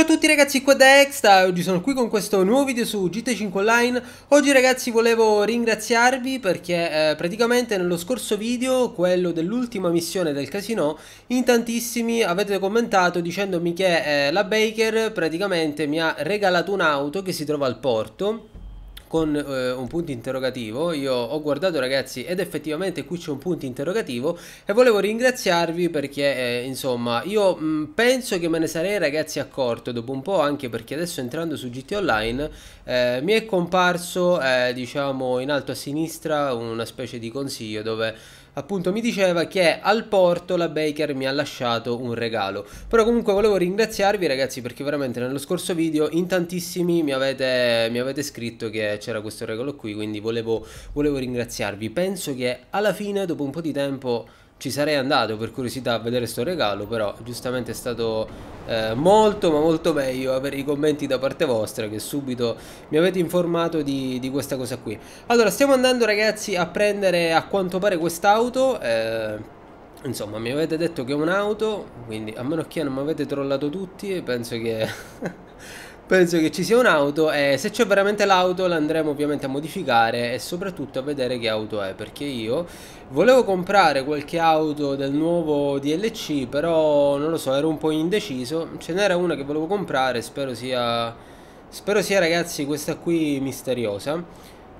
Ciao a tutti ragazzi, qua da Extra, oggi sono qui con questo nuovo video su GT5 Online Oggi ragazzi volevo ringraziarvi perché eh, praticamente nello scorso video, quello dell'ultima missione del casino In tantissimi avete commentato dicendomi che eh, la Baker praticamente mi ha regalato un'auto che si trova al porto con eh, un punto interrogativo. Io ho guardato ragazzi ed effettivamente qui c'è un punto interrogativo e volevo ringraziarvi perché eh, insomma io mh, mm, penso che me ne sarei ragazzi accorto dopo un po' anche perché adesso entrando su GT Online eh, mi è comparso eh, diciamo in alto a sinistra una specie di consiglio dove appunto mi diceva che al porto la Baker mi ha lasciato un regalo. Però comunque volevo ringraziarvi ragazzi perché veramente nello scorso video in tantissimi mi avete, mi avete scritto che c'era questo regalo qui, quindi volevo, volevo ringraziarvi. Penso che alla fine, dopo un po' di tempo ci sarei andato per curiosità a vedere sto regalo, però giustamente è stato eh, molto ma molto meglio avere i commenti da parte vostra che subito mi avete informato di, di questa cosa qui. Allora, stiamo andando ragazzi a prendere a quanto pare quest'auto, eh, Insomma, mi avete detto che è un'auto, quindi a meno che non mi avete trollato tutti, penso che... Penso che ci sia un'auto e se c'è veramente l'auto l'andremo ovviamente a modificare e soprattutto a vedere che auto è perché io volevo comprare qualche auto del nuovo DLC però non lo so ero un po' indeciso ce n'era una che volevo comprare spero sia spero sia ragazzi questa qui misteriosa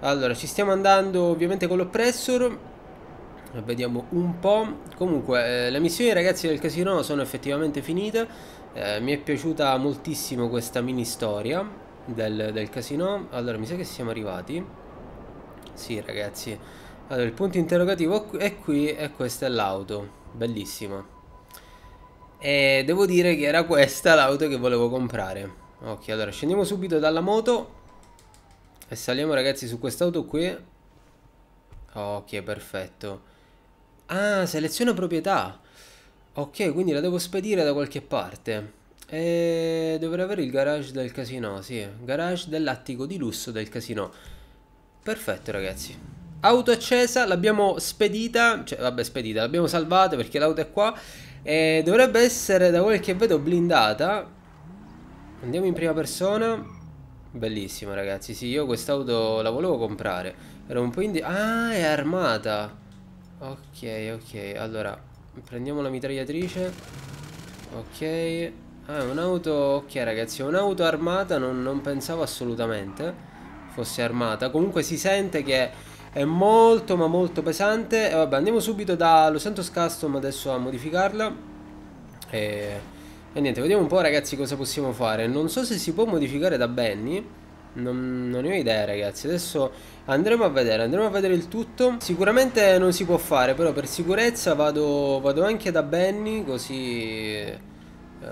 allora ci stiamo andando ovviamente con l'oppressor vediamo un po' comunque eh, le missioni ragazzi del casino sono effettivamente finite eh, mi è piaciuta moltissimo questa mini storia del, del casino. Allora, mi sa che siamo arrivati. Sì, ragazzi. Allora, il punto interrogativo è qui e questa è l'auto. Bellissima. E devo dire che era questa l'auto che volevo comprare. Ok, allora scendiamo subito dalla moto. E saliamo ragazzi su quest'auto qui. Ok, perfetto. Ah, seleziona proprietà. Ok, quindi la devo spedire da qualche parte. E dovrei avere il garage del casino, sì. Garage dell'attico di lusso del casino. Perfetto, ragazzi. Auto accesa, l'abbiamo spedita. Cioè, vabbè, spedita, l'abbiamo salvata perché l'auto è qua. E dovrebbe essere, da quel che vedo, blindata. Andiamo in prima persona. Bellissima, ragazzi. Sì, io quest'auto la volevo comprare. Era un po' indietro. Ah, è armata. Ok, ok. Allora, Prendiamo la mitragliatrice Ok Ah, un'auto... Ok ragazzi, è un'auto armata non, non pensavo assolutamente fosse armata Comunque si sente che è molto ma molto pesante e vabbè andiamo subito da Los Santos Custom adesso a modificarla e, e niente vediamo un po' ragazzi cosa possiamo fare non so se si può modificare da Benny non, non, ne ho idea ragazzi Adesso andremo a vedere Andremo a vedere il tutto Sicuramente non si può fare Però per sicurezza vado, vado anche da Benny Così eh,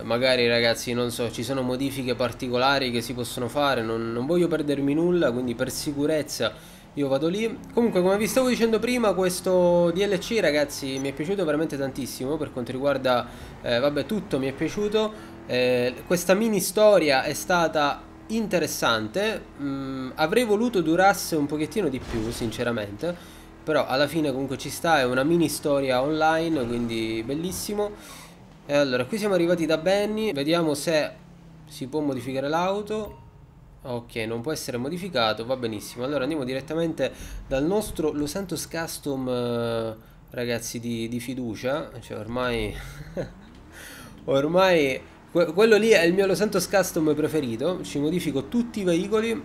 magari ragazzi non so ci sono modifiche particolari che si possono fare non, non, voglio perdermi nulla quindi per sicurezza io vado lì comunque come vi stavo dicendo prima questo DLC ragazzi mi è piaciuto veramente tantissimo per quanto riguarda eh, vabbè tutto mi è piaciuto eh, questa mini storia è stata interessante. Mm, avrei voluto durasse un pochettino di più, sinceramente. Però alla fine comunque ci sta, è una mini storia online, quindi bellissimo. E allora, qui siamo arrivati da Benny, vediamo se si può modificare l'auto. Ok, non può essere modificato, va benissimo. Allora andiamo direttamente dal nostro Los Santos Custom, eh, ragazzi, di, di fiducia. Cioè ormai... ormai Que quello lì è il mio Los Santos Custom preferito, ci modifico tutti i veicoli,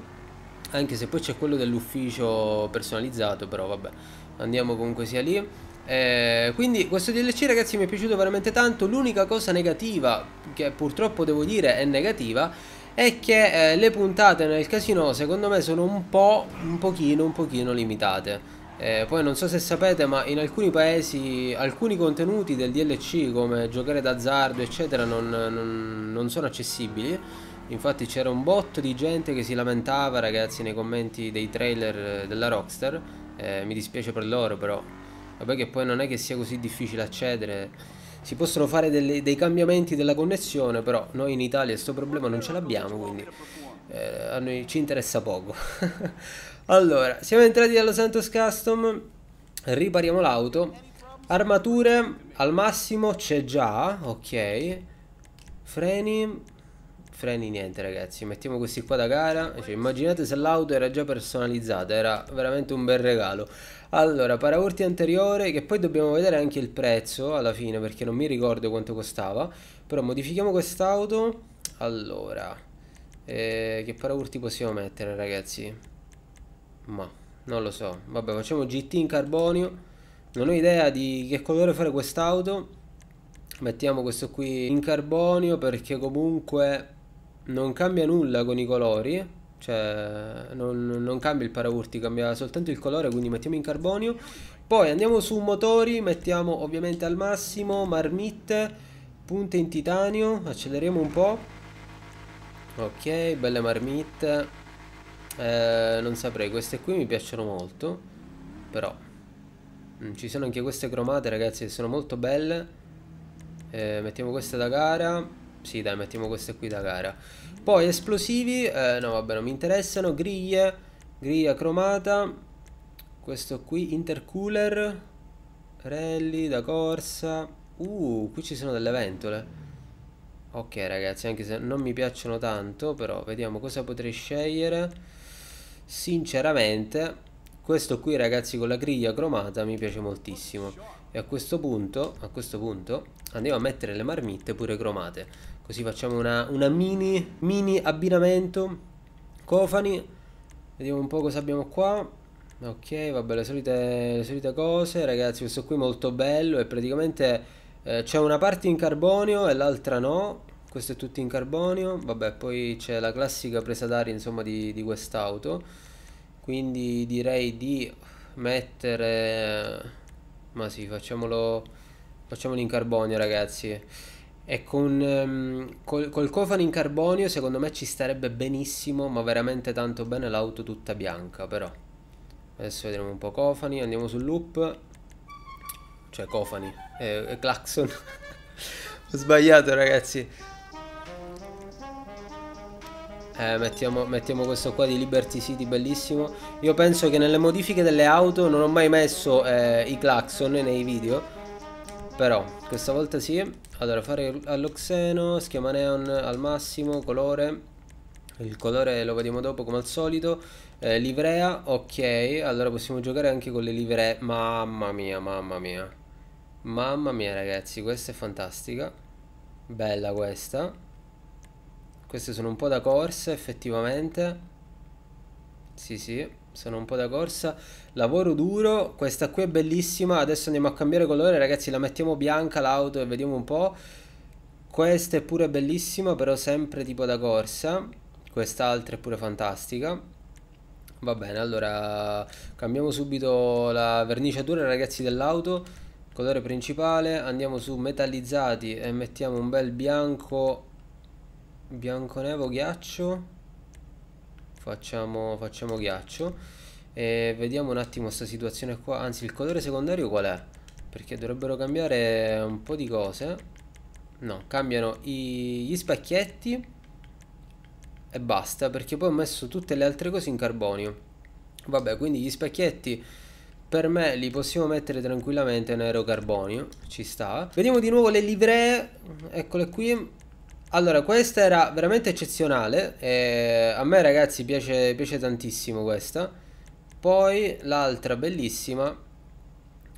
anche se poi c'è quello dell'ufficio personalizzato, però vabbè, andiamo comunque sia lì. Eh, quindi questo DLC ragazzi mi è piaciuto veramente tanto, l'unica cosa negativa, che purtroppo devo dire è negativa, è che eh, le puntate nel casino secondo me sono un po', un pochino, un pochino limitate eh, poi non so se sapete ma in alcuni paesi alcuni contenuti del DLC come giocare d'azzardo eccetera non, non, non sono accessibili Infatti c'era un botto di gente che si lamentava, ragazzi, nei commenti dei trailer eh, della Rockstar. Eh, mi dispiace per loro, però. Vabbè che poi non è che sia così difficile accedere. Si possono fare delle, dei cambiamenti della connessione, però noi in Italia questo problema non ce l'abbiamo, quindi eh, a noi ci interessa poco. Allora, siamo entrati dallo Santos Custom, ripariamo l'auto. Armature al massimo c'è già, ok. Freni, freni niente ragazzi, mettiamo questi qua da gara. Cioè, immaginate se l'auto era già personalizzata, era veramente un bel regalo. Allora, paraurti anteriore, che poi dobbiamo vedere anche il prezzo alla fine perché non mi ricordo quanto costava. Però modifichiamo quest'auto. Allora, eh, che paraurti possiamo mettere ragazzi? Ma non lo so. Vabbè, facciamo GT in carbonio. Non ho idea di che colore fare quest'auto. Mettiamo questo qui in carbonio perché comunque non cambia nulla con i colori. Cioè, non, non cambia il paraurti, cambia soltanto il colore, quindi mettiamo in carbonio. Poi andiamo su motori, mettiamo ovviamente al massimo marmitte, punte in titanio, acceleriamo un po'. Ok, belle marmitte eh, non saprei queste qui mi piacciono molto però mm, ci sono anche queste cromate ragazzi che sono molto belle eh, mettiamo queste da gara sì dai mettiamo queste qui da gara poi esplosivi eh, no vabbè non mi interessano griglie griglia cromata questo qui intercooler rally da corsa uh qui ci sono delle ventole Ok ragazzi, anche se non mi piacciono tanto, però vediamo cosa potrei scegliere sinceramente questo qui ragazzi con la griglia cromata mi piace moltissimo e a questo punto, a questo punto andiamo a mettere le marmitte pure cromate così facciamo una, una mini, mini abbinamento cofani vediamo un po' cosa abbiamo qua ok vabbè le solite, le solite cose ragazzi questo qui è molto bello e praticamente eh, c'è una parte in carbonio e l'altra no questo è tutto in carbonio vabbè poi c'è la classica presa d'aria insomma di, di quest'auto quindi direi di mettere ma sì facciamolo facciamolo in carbonio ragazzi e con, um, col, col, cofano in carbonio secondo me ci starebbe benissimo ma veramente tanto bene l'auto tutta bianca però adesso vedremo un po' cofani andiamo sul loop cioè cofani e eh, clacson ho sbagliato ragazzi eh, mettiamo, mettiamo, questo qua di Liberty City bellissimo io penso che nelle modifiche delle auto non ho mai messo eh, i clacson nei video però questa volta sì allora fare allo xeno schiama neon al massimo colore il colore lo vediamo dopo come al solito eh, livrea ok allora possiamo giocare anche con le livree mamma mia mamma mia mamma mia ragazzi questa è fantastica bella questa queste sono un po' da corsa effettivamente. Sì, sì, sono un po' da corsa. Lavoro duro, questa qui è bellissima. Adesso andiamo a cambiare colore, ragazzi, la mettiamo bianca l'auto e vediamo un po'. Questa è pure bellissima, però sempre tipo da corsa. Quest'altra è pure fantastica. Va bene, allora cambiamo subito la verniciatura, ragazzi, dell'auto. Colore principale, andiamo su metallizzati e mettiamo un bel bianco bianconevo ghiaccio facciamo, facciamo ghiaccio e vediamo un attimo questa situazione qua anzi il colore secondario qual è perché dovrebbero cambiare un po' di cose no cambiano i, gli specchietti e basta perché poi ho messo tutte le altre cose in carbonio vabbè quindi gli specchietti per me li possiamo mettere tranquillamente in aerocarbonio ci sta vediamo di nuovo le livree eccole qui allora, questa era veramente eccezionale. Eh, a me, ragazzi, piace, piace tantissimo questa. Poi l'altra bellissima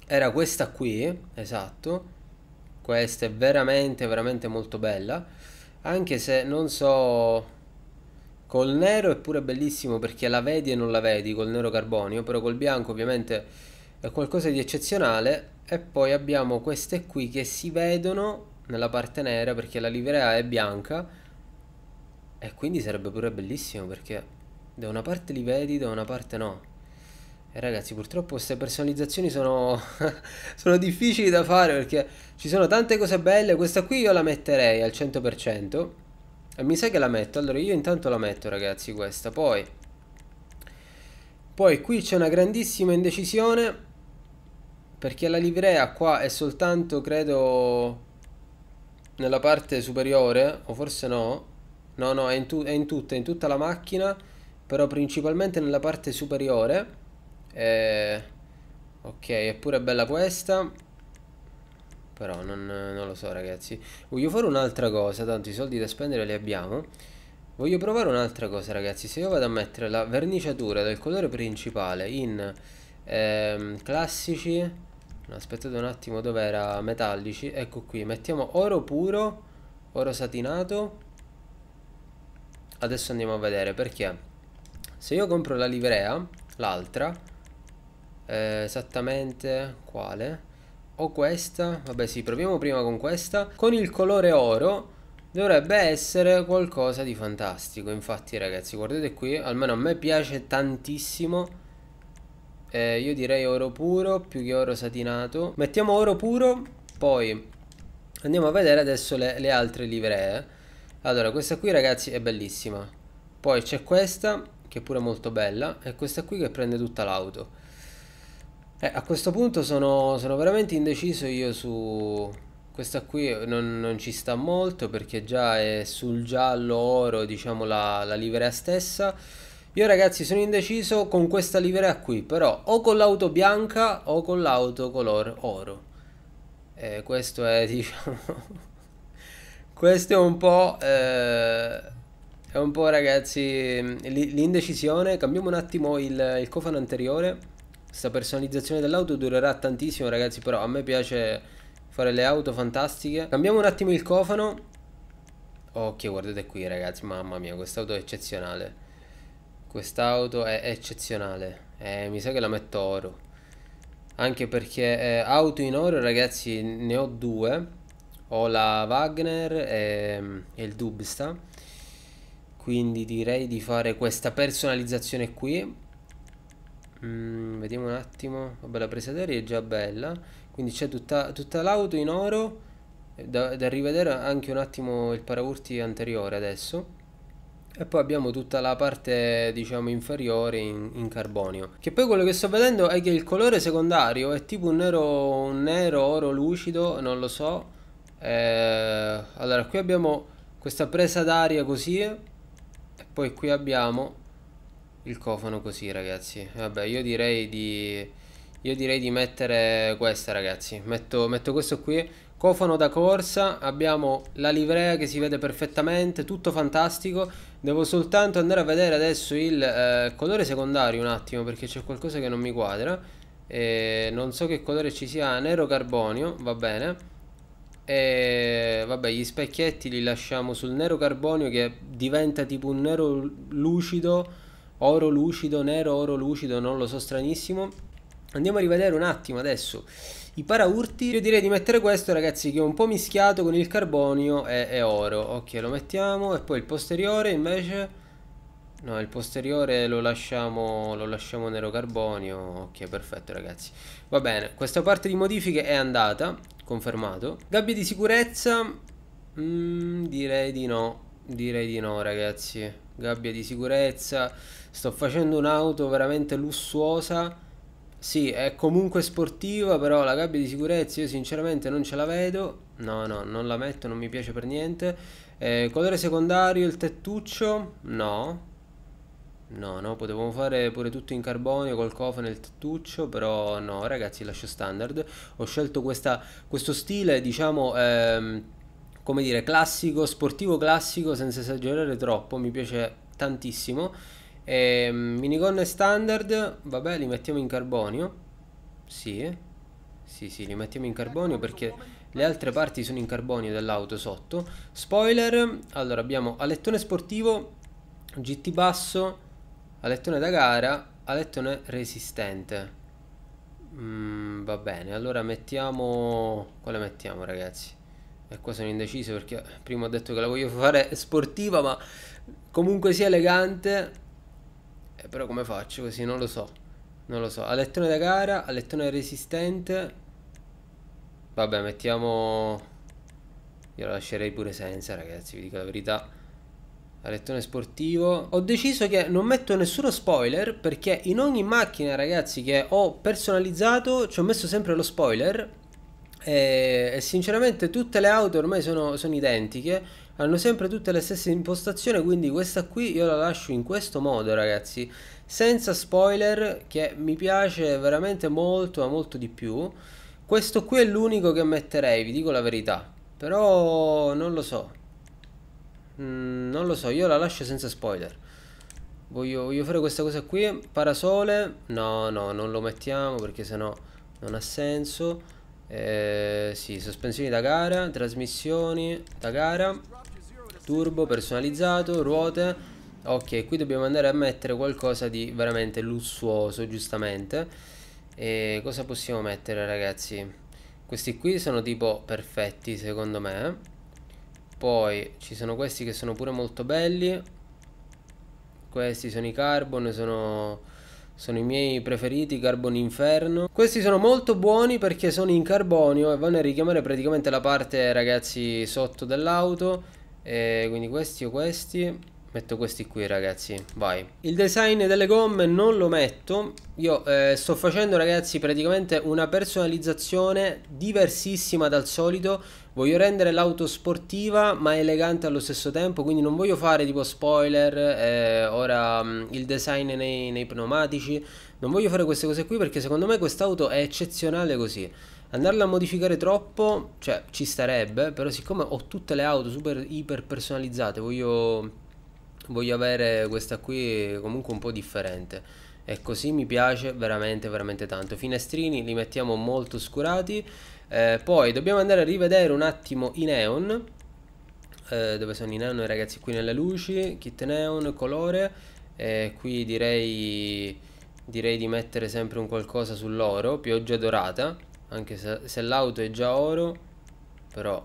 era questa qui, esatto. Questa è veramente, veramente molto bella. Anche se non so... Col nero è pure bellissimo perché la vedi e non la vedi col nero carbonio, però col bianco ovviamente è qualcosa di eccezionale. E poi abbiamo queste qui che si vedono nella parte nera perché la livrea è bianca e quindi sarebbe pure bellissimo perché da una parte li vedi, da una parte no. E ragazzi, purtroppo queste personalizzazioni sono, sono difficili da fare perché ci sono tante cose belle. Questa qui io la metterei al 100%. E mi sa che la metto. Allora io intanto la metto, ragazzi, questa. Poi, poi qui c'è una grandissima indecisione perché la livrea qua è soltanto, credo, nella parte superiore, o forse no, no, no, è in, tu, è in tutta, in tutta la macchina, però principalmente nella parte superiore. Eh, ok, è pure bella questa. Però non, non lo so ragazzi. Voglio fare un'altra cosa, tanto i soldi da spendere li abbiamo. Voglio provare un'altra cosa ragazzi, se io vado a mettere la verniciatura del colore principale in ehm, classici aspettate un attimo dove era metallici ecco qui mettiamo oro puro oro satinato adesso andiamo a vedere perché se io compro la livrea l'altra eh, esattamente quale o questa vabbè sì proviamo prima con questa con il colore oro dovrebbe essere qualcosa di fantastico infatti ragazzi guardate qui almeno a me piace tantissimo eh, io direi oro puro più che oro satinato mettiamo oro puro poi andiamo a vedere adesso le, le altre livree allora questa qui ragazzi è bellissima poi c'è questa che è pure molto bella e questa qui che prende tutta l'auto eh, a questo punto sono, sono, veramente indeciso io su... Questa qui non, non, ci sta molto perché già è sul giallo oro, diciamo, la, la livrea stessa. Io ragazzi sono indeciso con questa livrea qui, però o con l'auto bianca o con l'auto color oro. E eh, questo è, diciamo, questo è un po', eh, è un po' ragazzi l'indecisione. Cambiamo un attimo il, il cofano anteriore. Questa personalizzazione dell'auto durerà tantissimo ragazzi, però a me piace fare le auto fantastiche. Cambiamo un attimo il cofano. Ok, guardate qui ragazzi, mamma mia, quest'auto è eccezionale. Quest'auto è eccezionale. Eh, mi sa che la metto oro. Anche perché eh, auto in oro, ragazzi, ne ho due. Ho la Wagner e, mm, e il Dubsta. Quindi direi di fare questa personalizzazione qui. Mm, vediamo un attimo. Vabbè, la presa d'aria è già bella. Quindi c'è tutta, tutta l'auto in oro. Da, da rivedere anche un attimo il paraurti anteriore adesso e poi abbiamo tutta la parte diciamo inferiore in, in, carbonio che poi quello che sto vedendo è che il colore secondario è tipo un nero, un nero oro lucido non lo so eh, allora qui abbiamo questa presa d'aria così e poi qui abbiamo il cofano così ragazzi vabbè io direi di io direi di mettere questa ragazzi, metto, metto questo qui, cofano da corsa, abbiamo la livrea che si vede perfettamente, tutto fantastico, devo soltanto andare a vedere adesso il eh, colore secondario un attimo perché c'è qualcosa che non mi quadra, e non so che colore ci sia, nero carbonio, va bene, e vabbè gli specchietti li lasciamo sul nero carbonio che diventa tipo un nero lucido, oro lucido, nero oro lucido, non lo so, stranissimo Andiamo a rivedere un attimo adesso i paraurti. Io direi di mettere questo ragazzi che è un po' mischiato con il carbonio e, e oro. Ok lo mettiamo e poi il posteriore invece... No, il posteriore lo lasciamo, lo lasciamo nero carbonio. Ok, perfetto ragazzi. Va bene, questa parte di modifiche è andata, confermato. Gabbie di sicurezza? Mm, direi di no. Direi di no ragazzi. Gabbia di sicurezza. Sto facendo un'auto veramente lussuosa sì, è comunque sportiva, però la gabbia di sicurezza io sinceramente non ce la vedo. No, no, non la metto, non mi piace per niente. Eh, colore secondario, il tettuccio? No. No, no, potevamo fare pure tutto in carbonio col cofano e il tettuccio, però no, ragazzi, lascio standard. Ho scelto questa, questo stile, diciamo... Ehm, come dire, classico, sportivo classico senza esagerare troppo, mi piace tantissimo e, ehm, minigonne standard, vabbè, li mettiamo in carbonio. Sì, sì, sì, li mettiamo in carbonio perché le altre parti sono in carbonio dell'auto sotto. Spoiler, allora abbiamo alettone sportivo, GT basso, alettone da gara, alettone resistente. Mm, va bene, allora mettiamo... Quale mettiamo ragazzi? E qua sono indeciso perché prima ho detto che la voglio fare sportiva, ma comunque sia elegante eh, però come faccio così? Non lo so. Non lo so. Alettone da gara, alettone resistente. Vabbè, mettiamo... Io lo lascerei pure senza, ragazzi, vi dico la verità. Alettone sportivo. Ho deciso che non metto nessuno spoiler perché in ogni macchina, ragazzi, che ho personalizzato ci ho messo sempre lo spoiler e, eh, e, sinceramente tutte le auto ormai sono, sono, identiche hanno sempre tutte le stesse impostazioni quindi questa qui io la lascio in questo modo ragazzi senza spoiler che mi piace veramente molto ma molto di più questo qui è l'unico che metterei vi dico la verità però non lo so mm, non lo so io la lascio senza spoiler voglio, voglio fare questa cosa qui parasole no no non lo mettiamo perché sennò non ha senso eh, sì, sospensioni da gara, trasmissioni da gara, turbo personalizzato, ruote. Ok, qui dobbiamo andare a mettere qualcosa di veramente lussuoso, giustamente. E cosa possiamo mettere, ragazzi? Questi qui sono tipo perfetti, secondo me. Poi ci sono questi che sono pure molto belli. Questi sono i carbon, sono sono i miei preferiti Carbon Inferno questi sono molto buoni perché sono in carbonio e vanno a richiamare praticamente la parte ragazzi sotto dell'auto e quindi questi o questi Metto questi qui ragazzi, vai. Il design delle gomme non lo metto, io eh, sto facendo ragazzi praticamente una personalizzazione diversissima dal solito voglio rendere l'auto sportiva ma elegante allo stesso tempo, quindi non voglio fare tipo spoiler, eh, ora mm, il design nei, nei pneumatici, non voglio fare queste cose qui perché secondo me quest'auto è eccezionale così. Andarla a modificare troppo, cioè ci starebbe, però siccome ho tutte le auto super iper personalizzate, voglio, voglio avere questa qui comunque un po' differente e così mi piace veramente veramente tanto. Finestrini li mettiamo molto oscurati. Eh, poi dobbiamo andare a rivedere un attimo i neon. Eh, dove sono i neon ragazzi? Qui nelle luci, kit neon, colore. Eh, qui direi, direi di mettere sempre un qualcosa sull'oro, pioggia dorata. Anche se, se l'auto è già oro, però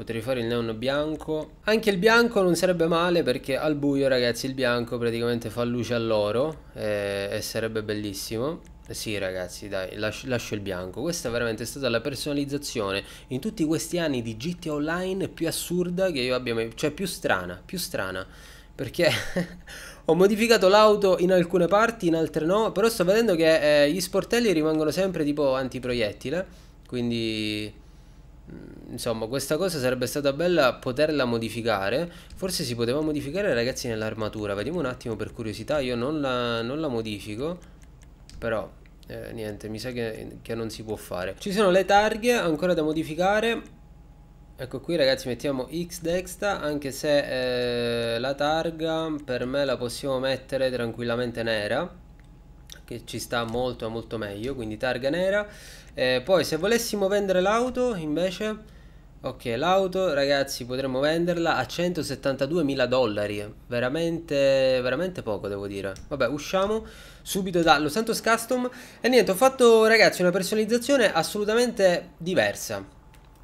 Potrei fare il neon bianco. Anche il bianco non sarebbe male perché al buio, ragazzi, il bianco praticamente fa luce all'oro eh, e sarebbe bellissimo. Sì ragazzi dai lascio, lascio, il bianco Questa è veramente stata la personalizzazione In tutti questi anni di GTA Online Più assurda che io abbia mai Cioè più strana Più strana Perché ho modificato l'auto in alcune parti In altre no Però sto vedendo che eh, gli sportelli rimangono sempre tipo antiproiettile Quindi Mm, insomma, questa cosa sarebbe stata bella poterla modificare. Forse si poteva modificare, ragazzi, nell'armatura. Vediamo un attimo per curiosità. Io non la, non la modifico. Però, eh, niente, mi sa che, che non si può fare. Ci sono le targhe ancora da modificare. Ecco qui ragazzi mettiamo X dexta anche se eh, la targa per me la possiamo mettere tranquillamente nera che ci sta molto molto meglio quindi targa nera eh, poi se volessimo vendere l'auto invece ok l'auto ragazzi potremmo venderla a 172 mila dollari veramente veramente poco devo dire vabbè usciamo subito dallo Santos Custom e niente ho fatto ragazzi una personalizzazione assolutamente diversa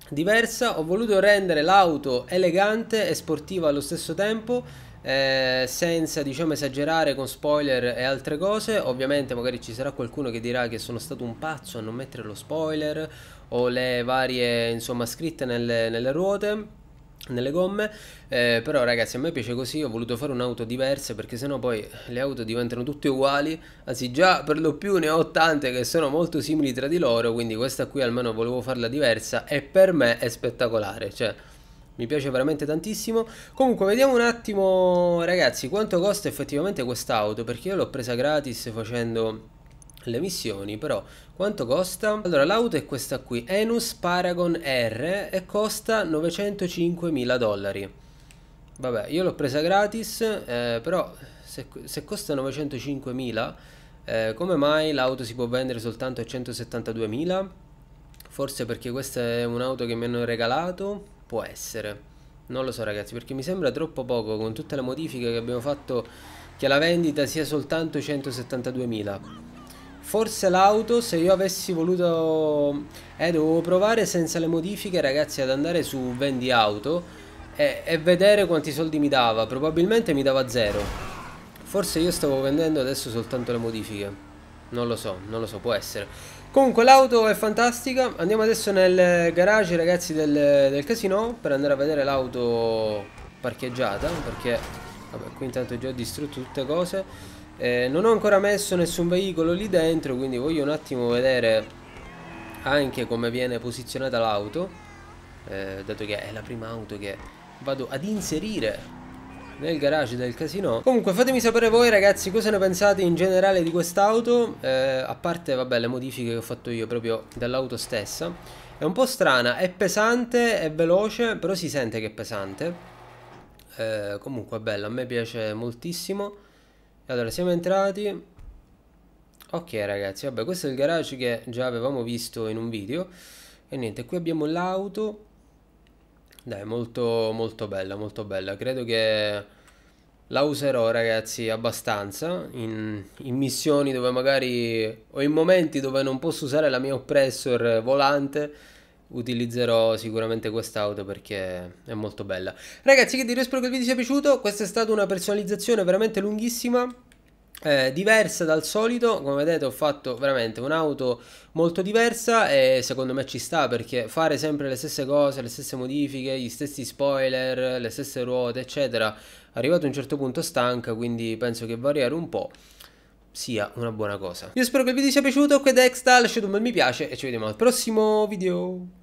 diversa ho voluto rendere l'auto elegante e sportiva allo stesso tempo eh, senza diciamo esagerare con spoiler e altre cose ovviamente magari ci sarà qualcuno che dirà che sono stato un pazzo a non mettere lo spoiler o le varie insomma scritte nelle, nelle ruote nelle gomme eh, però ragazzi a me piace così ho voluto fare un'auto diversa perché sennò poi le auto diventano tutte uguali anzi già per lo più ne ho tante che sono molto simili tra di loro quindi questa qui almeno volevo farla diversa e per me è spettacolare cioè mi piace veramente tantissimo comunque vediamo un attimo ragazzi quanto costa effettivamente quest'auto perché io l'ho presa gratis facendo le missioni però quanto costa? allora l'auto è questa qui Enus Paragon R e costa 905.000 dollari vabbè io l'ho presa gratis eh, però se, se costa 905.000 eh, come mai l'auto si può vendere soltanto a 172.000 forse perché questa è un'auto che mi hanno regalato Può essere. Non lo so ragazzi, perché mi sembra troppo poco con tutte le modifiche che abbiamo fatto che la vendita sia soltanto 172.000. Forse l'auto, se io avessi voluto... Eh, dovevo provare senza le modifiche ragazzi ad andare su vendi auto e, e vedere quanti soldi mi dava. Probabilmente mi dava zero. Forse io stavo vendendo adesso soltanto le modifiche. Non lo so, non lo so, può essere. Comunque l'auto è fantastica, andiamo adesso nel garage ragazzi del, del casino per andare a vedere l'auto parcheggiata perché vabbè, qui intanto ho già distrutto tutte le cose eh, non ho ancora messo nessun veicolo lì dentro quindi voglio un attimo vedere anche come viene posizionata l'auto eh, dato che è la prima auto che vado ad inserire nel garage del casino comunque fatemi sapere voi ragazzi cosa ne pensate in generale di quest'auto eh, a parte vabbè le modifiche che ho fatto io proprio dell'auto stessa è un po' strana è pesante è veloce però si sente che è pesante eh, comunque è bella a me piace moltissimo allora siamo entrati ok ragazzi vabbè questo è il garage che già avevamo visto in un video e niente qui abbiamo l'auto dai, molto, molto bella, molto bella. Credo che la userò, ragazzi, abbastanza in, in missioni dove magari o in momenti dove non posso usare la mia oppressor volante utilizzerò sicuramente quest'auto perché è molto bella ragazzi che dire spero che il video sia piaciuto questa è stata una personalizzazione veramente lunghissima eh, diversa dal solito, come vedete ho fatto veramente un'auto molto diversa e secondo me ci sta perché fare sempre le stesse cose, le stesse modifiche, gli stessi spoiler, le stesse ruote eccetera, arrivato a un certo punto stanca quindi penso che variare un po' sia una buona cosa. Io spero che il video sia piaciuto, qui è Dexta, lasciate un bel mi piace e ci vediamo al prossimo video!